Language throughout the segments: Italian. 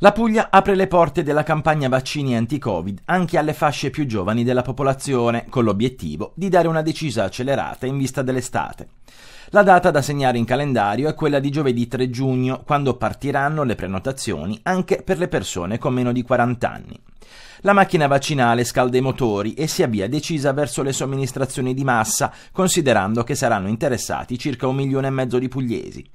La Puglia apre le porte della campagna vaccini anti-Covid anche alle fasce più giovani della popolazione, con l'obiettivo di dare una decisa accelerata in vista dell'estate. La data da segnare in calendario è quella di giovedì 3 giugno, quando partiranno le prenotazioni anche per le persone con meno di 40 anni. La macchina vaccinale scalda i motori e si avvia decisa verso le somministrazioni di massa, considerando che saranno interessati circa un milione e mezzo di pugliesi.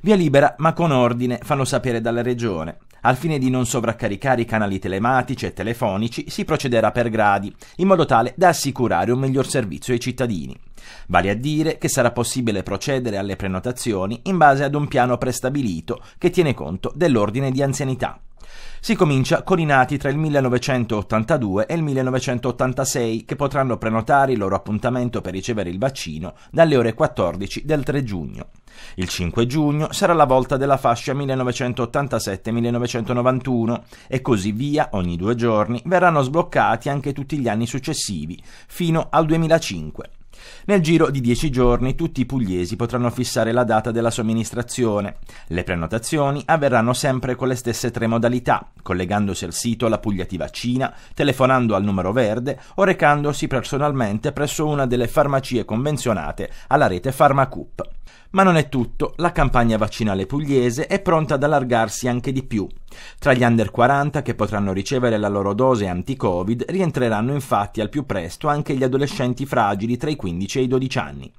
Via libera, ma con ordine, fanno sapere dalla regione. Al fine di non sovraccaricare i canali telematici e telefonici, si procederà per gradi, in modo tale da assicurare un miglior servizio ai cittadini. Vale a dire che sarà possibile procedere alle prenotazioni in base ad un piano prestabilito che tiene conto dell'ordine di anzianità. Si comincia con i nati tra il 1982 e il 1986 che potranno prenotare il loro appuntamento per ricevere il vaccino dalle ore 14 del 3 giugno. Il 5 giugno sarà la volta della fascia 1987-1991 e così via ogni due giorni verranno sbloccati anche tutti gli anni successivi fino al 2005. Nel giro di 10 giorni tutti i pugliesi potranno fissare la data della somministrazione. Le prenotazioni avverranno sempre con le stesse tre modalità, collegandosi al sito La Pugliativa Cina, telefonando al numero verde o recandosi personalmente presso una delle farmacie convenzionate alla rete Pharmacoop. Ma non è tutto, la campagna vaccinale pugliese è pronta ad allargarsi anche di più. Tra gli under 40 che potranno ricevere la loro dose anti-Covid rientreranno infatti al più presto anche gli adolescenti fragili tra i 15 e i 12 anni.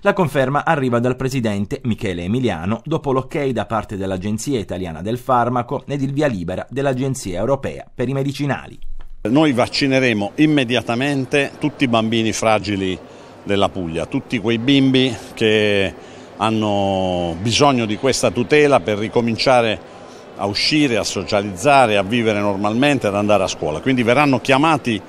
La conferma arriva dal presidente Michele Emiliano dopo l'ok da parte dell'Agenzia Italiana del Farmaco ed il via libera dell'Agenzia Europea per i Medicinali. Noi vaccineremo immediatamente tutti i bambini fragili della Puglia, tutti quei bimbi che hanno bisogno di questa tutela per ricominciare a a uscire, a socializzare, a vivere normalmente, ad andare a scuola. Quindi verranno chiamati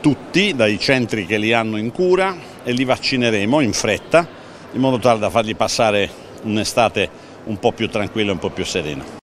tutti dai centri che li hanno in cura e li vaccineremo in fretta in modo tale da fargli passare un'estate un po' più tranquilla e un po' più serena.